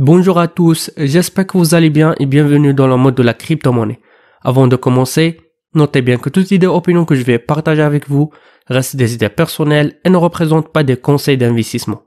Bonjour à tous, j'espère que vous allez bien et bienvenue dans le mode de la crypto-monnaie. Avant de commencer, notez bien que toutes idées opinions que je vais partager avec vous restent des idées personnelles et ne représentent pas des conseils d'investissement.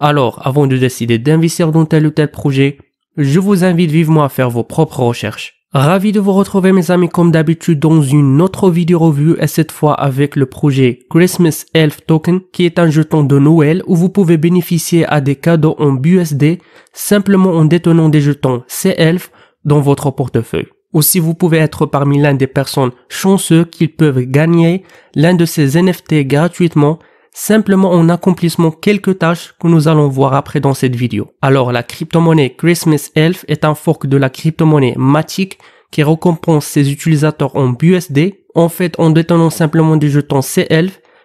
Alors, avant de décider d'investir dans tel ou tel projet, je vous invite vivement à faire vos propres recherches. Ravi de vous retrouver mes amis comme d'habitude dans une autre vidéo revue et cette fois avec le projet Christmas Elf Token qui est un jeton de Noël où vous pouvez bénéficier à des cadeaux en BUSD simplement en détenant des jetons C-Elf dans votre portefeuille. Aussi vous pouvez être parmi l'un des personnes chanceux qui peuvent gagner l'un de ces NFT gratuitement simplement en accomplissement quelques tâches que nous allons voir après dans cette vidéo. Alors la crypto-monnaie Christmas Elf est un fork de la crypto-monnaie Matic qui récompense ses utilisateurs en BUSD. En fait, en détenant simplement des jetons c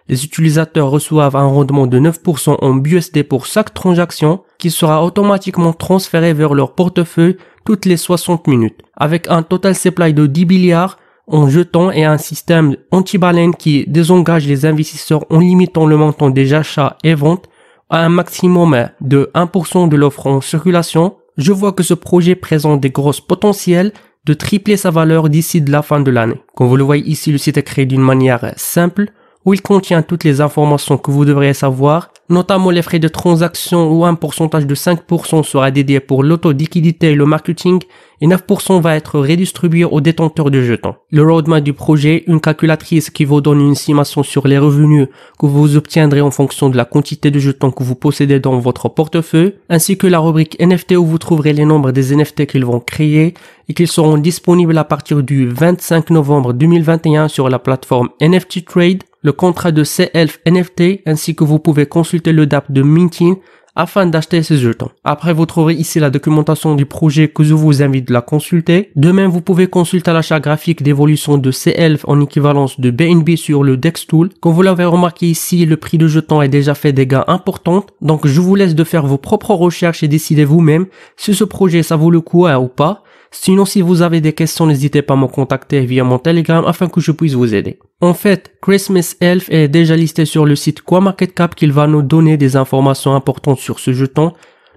les utilisateurs reçoivent un rendement de 9% en BUSD pour chaque transaction qui sera automatiquement transféré vers leur portefeuille toutes les 60 minutes. Avec un total supply de 10 milliards, en jetant et un système anti-baleine qui désengage les investisseurs en limitant le montant des achats et ventes à un maximum de 1% de l'offre en circulation, je vois que ce projet présente des grosses potentiels de tripler sa valeur d'ici de la fin de l'année. Comme vous le voyez ici, le site est créé d'une manière simple, où il contient toutes les informations que vous devrez savoir, notamment les frais de transaction où un pourcentage de 5% sera dédié pour l'autodiquidité et le marketing et 9% va être redistribué aux détenteurs de jetons. Le roadmap du projet, une calculatrice qui vous donne une estimation sur les revenus que vous obtiendrez en fonction de la quantité de jetons que vous possédez dans votre portefeuille, ainsi que la rubrique NFT où vous trouverez les nombres des NFT qu'ils vont créer et qu'ils seront disponibles à partir du 25 novembre 2021 sur la plateforme NFT Trade le contrat de CELF NFT ainsi que vous pouvez consulter le DAP de Minting afin d'acheter ce jeton. Après, vous trouverez ici la documentation du projet que je vous invite à la consulter. De même, vous pouvez consulter l'achat graphique d'évolution de CELF en équivalence de BNB sur le Dextool. Comme vous l'avez remarqué ici, le prix de jeton a déjà fait des gains importants. Donc, je vous laisse de faire vos propres recherches et décider vous-même si ce projet ça vaut le coup hein, ou pas. Sinon, si vous avez des questions, n'hésitez pas à me contacter via mon Telegram afin que je puisse vous aider. En fait, Christmas Elf est déjà listé sur le site CoinMarketCap qu'il va nous donner des informations importantes sur ce jeton,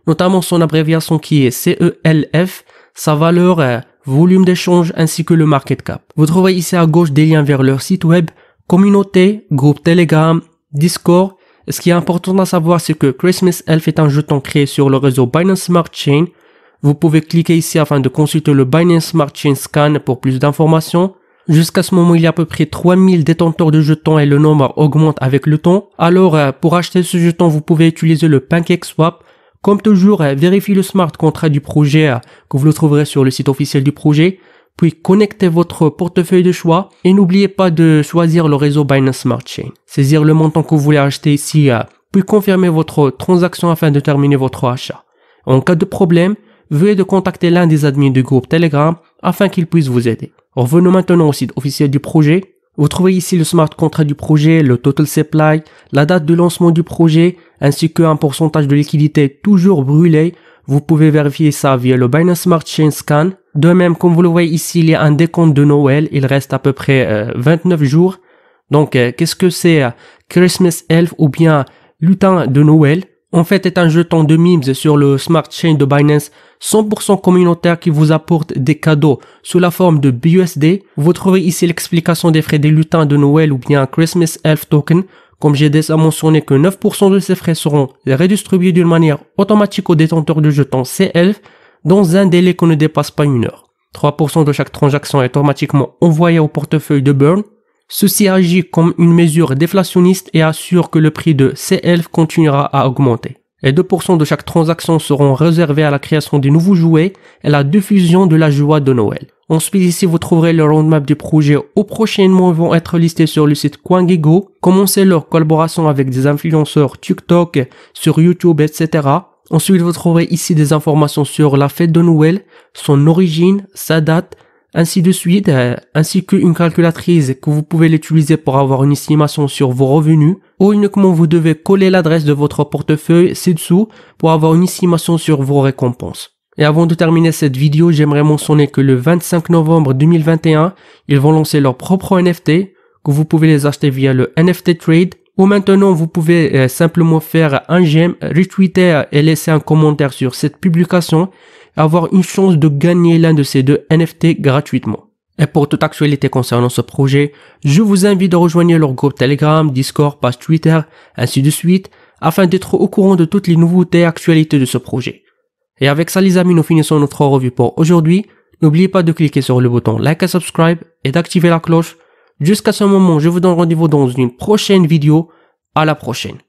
notamment son abréviation qui est CELF, sa valeur, volume d'échange ainsi que le market cap. Vous trouverez ici à gauche des liens vers leur site web, communauté, groupe Telegram, Discord. Ce qui est important à savoir, c'est que Christmas Elf est un jeton créé sur le réseau Binance Smart Chain vous pouvez cliquer ici afin de consulter le Binance Smart Chain Scan pour plus d'informations. Jusqu'à ce moment, il y a à peu près 3000 détenteurs de jetons et le nombre augmente avec le temps. Alors, euh, pour acheter ce jeton, vous pouvez utiliser le Pancake Swap. Comme toujours, euh, vérifiez le smart contract du projet euh, que vous le trouverez sur le site officiel du projet. Puis connectez votre portefeuille de choix et n'oubliez pas de choisir le réseau Binance Smart Chain. Saisir le montant que vous voulez acheter ici, puis confirmer votre transaction afin de terminer votre achat. En cas de problème, veuillez de contacter l'un des admins du groupe Telegram afin qu'il puisse vous aider. Revenons maintenant au site officiel du projet. Vous trouvez ici le smart contract du projet, le total supply, la date de lancement du projet, ainsi qu'un pourcentage de liquidité toujours brûlé. Vous pouvez vérifier ça via le Binance Smart Chain Scan. De même, comme vous le voyez ici, il y a un décompte de Noël. Il reste à peu près 29 euh, jours. Donc, euh, qu'est-ce que c'est euh, Christmas Elf ou bien lutin de Noël en fait est un jeton de Mimes sur le Smart Chain de Binance 100% communautaire qui vous apporte des cadeaux sous la forme de BUSD. Vous trouvez ici l'explication des frais des lutins de Noël ou bien Christmas Elf Token. Comme j'ai déjà mentionné que 9% de ces frais seront redistribués d'une manière automatique aux détenteurs de jetons CELF dans un délai qu'on ne dépasse pas une heure. 3% de chaque transaction est automatiquement envoyé au portefeuille de Burn Ceci agit comme une mesure déflationniste et assure que le prix de C11 continuera à augmenter. Et 2% de chaque transaction seront réservés à la création de nouveaux jouets et la diffusion de la joie de Noël. Ensuite, ici, vous trouverez le roadmap du projet où prochainement vont être listés sur le site CoinGecko. Commencez leur collaboration avec des influenceurs TikTok, sur YouTube, etc. Ensuite, vous trouverez ici des informations sur la fête de Noël, son origine, sa date, ainsi de suite, euh, ainsi qu'une calculatrice que vous pouvez l'utiliser pour avoir une estimation sur vos revenus, ou uniquement vous devez coller l'adresse de votre portefeuille ci-dessous pour avoir une estimation sur vos récompenses. Et avant de terminer cette vidéo, j'aimerais mentionner que le 25 novembre 2021, ils vont lancer leur propre NFT, que vous pouvez les acheter via le NFT Trade, ou maintenant vous pouvez euh, simplement faire un j'aime, retweeter et laisser un commentaire sur cette publication, avoir une chance de gagner l'un de ces deux NFT gratuitement. Et pour toute actualité concernant ce projet, je vous invite à rejoindre leur groupe Telegram, Discord, page Twitter, ainsi de suite, afin d'être au courant de toutes les nouveautés et actualités de ce projet. Et avec ça les amis, nous finissons notre revue pour aujourd'hui. N'oubliez pas de cliquer sur le bouton like et subscribe et d'activer la cloche. Jusqu'à ce moment, je vous donne rendez-vous dans une prochaine vidéo. À la prochaine.